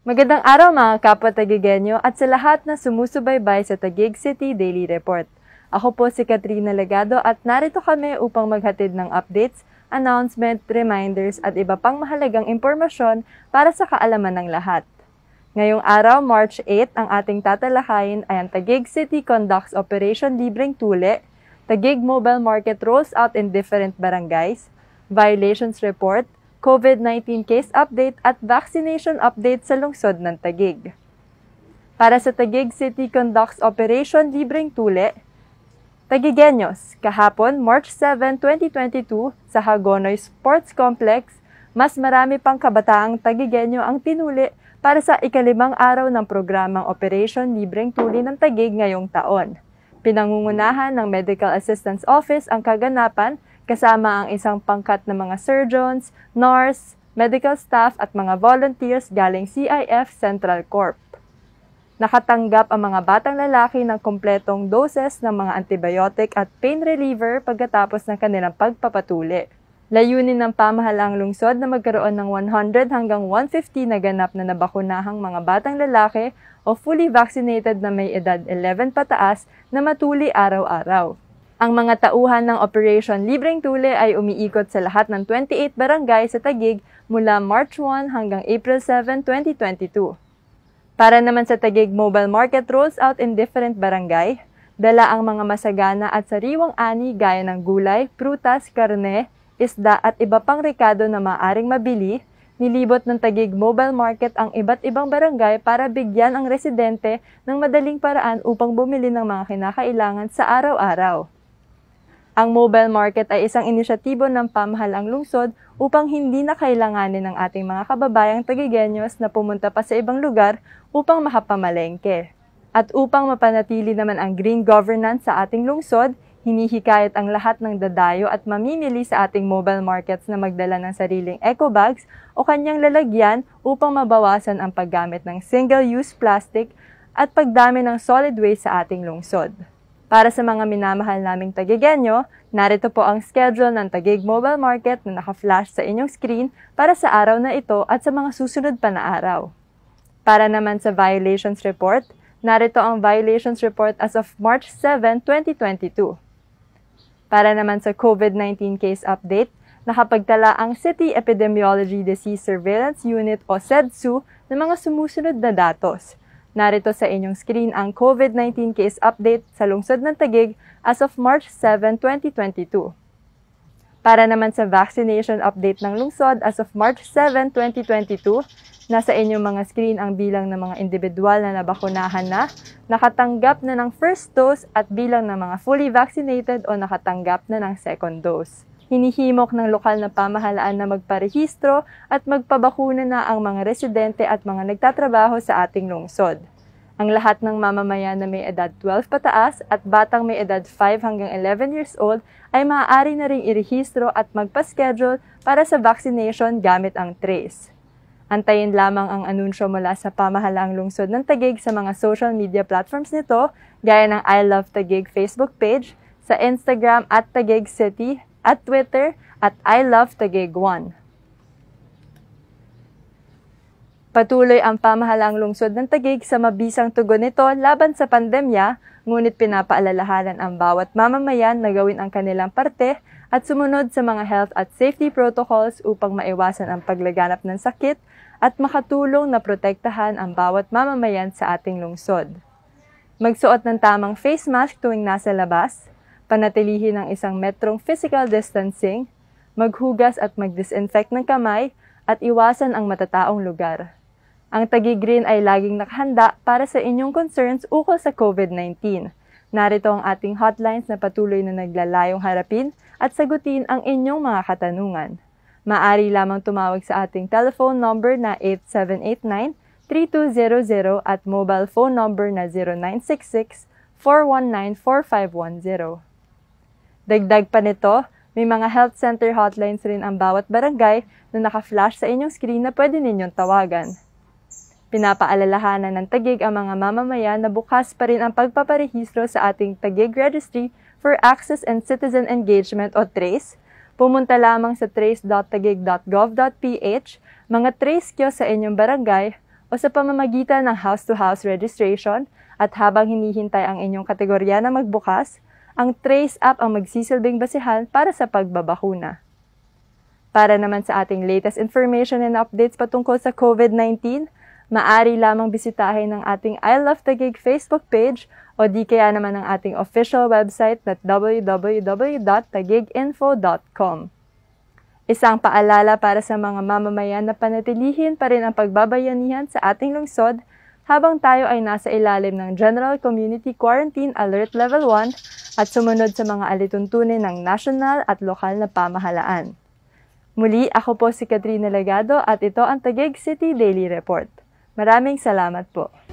Magandang araw mga kapwa Tagigenyo at sa lahat na sumusubaybay sa Tagig City Daily Report. Ako po si Katrina Legado at narito kami upang maghatid ng updates, announcement, reminders at iba pang mahalagang impormasyon para sa kaalaman ng lahat. Ngayong araw, March 8, ang ating tatalakayin ay ang Tagig City conducts Operation Libreng Tule, Tagig Mobile Market rolls out in different barangays, violations report, COVID-19 case update at vaccination update sa lungsod ng Tagig. Para sa Tagig City Conducts Operation Libreng Tule, Tagigenyos, kahapon March 7, 2022 sa Hagonoy Sports Complex, mas marami pang kabataang Tagigenyo ang tinuli para sa ikalimang araw ng programang Operation Libreng Tuli ng Tagig ngayong taon. Pinangungunahan ng Medical Assistance Office ang kaganapan kasama ang isang pangkat ng mga surgeons, nurse, medical staff at mga volunteers galing CIF Central Corp. Nakatanggap ang mga batang lalaki ng kompletong doses ng mga antibiotic at pain reliever pagkatapos ng kanilang pagpapatuli. Layunin ng pamahalaang lungsod na magkaroon ng 100 hanggang 150 na ganap na nabakunahang mga batang lalaki o fully vaccinated na may edad 11 pataas na matuli araw-araw. Ang mga tauhan ng Operation Libreng Tule ay umiikot sa lahat ng 28 barangay sa Tagig mula March 1 hanggang April 7, 2022. Para naman sa Tagig Mobile Market rolls out in different barangay, dala ang mga masagana at sariwang ani gaya ng gulay, prutas, karne, isda at iba pang rekado na maaring mabili, nilibot ng Tagig Mobile Market ang iba't ibang barangay para bigyan ang residente ng madaling paraan upang bumili ng mga kinakailangan sa araw-araw. Ang mobile market ay isang inisyatibo ng pamahalaang lungsod upang hindi na kailanganin ng ating mga kababayang tagigenyos na pumunta pa sa ibang lugar upang makapamalengke. At upang mapanatili naman ang green governance sa ating lungsod, hinihikayat ang lahat ng dadayo at mamimili sa ating mobile markets na magdala ng sariling eco bags o kanyang lalagyan upang mabawasan ang paggamit ng single-use plastic at pagdami ng solid waste sa ating lungsod. Para sa mga minamahal naming tagigenyo, narito po ang schedule ng Tagig Mobile Market na naka-flash sa inyong screen para sa araw na ito at sa mga susunod pa na araw. Para naman sa violations report, narito ang violations report as of March 7, 2022. Para naman sa COVID-19 case update, nakapagtala ang City Epidemiology Disease Surveillance Unit o SEDSU ng mga sumusunod na datos – Narito sa inyong screen ang COVID-19 case update sa lungsod ng Tagig as of March 7, 2022. Para naman sa vaccination update ng lungsod as of March 7, 2022, nasa inyong mga screen ang bilang ng mga individual na nabakunahan na, nakatanggap na ng first dose at bilang ng mga fully vaccinated o nakatanggap na ng second dose hinihimok ng lokal na pamahalaan na magparehistro at magpabakuna na ang mga residente at mga nagtatrabaho sa ating lungsod. Ang lahat ng mamamayan na may edad 12 pataas at batang may edad 5 hanggang 11 years old ay maaari na ring irehistro at magpa-schedule para sa vaccination gamit ang TRACE. Antayin lamang ang anunsyo mula sa pamahalaang lungsod ng Tagig sa mga social media platforms nito, gaya ng I Love Tagig Facebook page, sa Instagram at Tagig City, at Twitter at I Love Taguig 1. Patuloy ang pamahalang lungsod ng Tagig sa mabisang tugon nito laban sa pandemya, ngunit pinapaalalahanan ang bawat mamamayan na gawin ang kanilang parte at sumunod sa mga health at safety protocols upang maiwasan ang paglaganap ng sakit at makatulong na protektahan ang bawat mamamayan sa ating lungsod. Magsuot ng tamang face mask tuwing nasa labas, panatilihin ang isang metrong physical distancing, maghugas at magdisinfect ng kamay, at iwasan ang matataong lugar. Ang Tagi Green ay laging nakahanda para sa inyong concerns ukol sa COVID-19. Narito ang ating hotlines na patuloy na naglalayong harapin at sagutin ang inyong mga katanungan. Maari lamang tumawag sa ating telephone number na 8789-3200 at mobile phone number na 0966-419-4510. Dagdag pa nito, may mga health center hotlines rin ang bawat barangay na naka-flash sa inyong screen na pwede ninyong tawagan. Pinapaalalahanan ng Tagig ang mga mamamayan na bukas pa rin ang pagpaparehistro sa ating Tagig Registry for Access and Citizen Engagement o TRACE. Pumunta lamang sa trace.tagig.gov.ph, mga trace kyo sa inyong barangay o sa pamamagitan ng house to -house registration at habang hinihintay ang inyong kategorya na magbukas, ang trace up ang magsisilbing basihan para sa pagbabakuna. Para naman sa ating latest information and updates patungkol sa COVID-19, maaari lamang bisitahin ang ating I Love Taguig Facebook page o di kaya naman ang ating official website at www.tagiginfo.com. Isang paalala para sa mga mamamayan na panatilihin pa rin ang pagbabayanihan sa ating lungsod habang tayo ay nasa ilalim ng General Community Quarantine Alert Level 1 at sumunod sa mga alituntunin ng national at lokal na pamahalaan. Muli, ako po si Katrina Legado at ito ang Taguig City Daily Report. Maraming salamat po.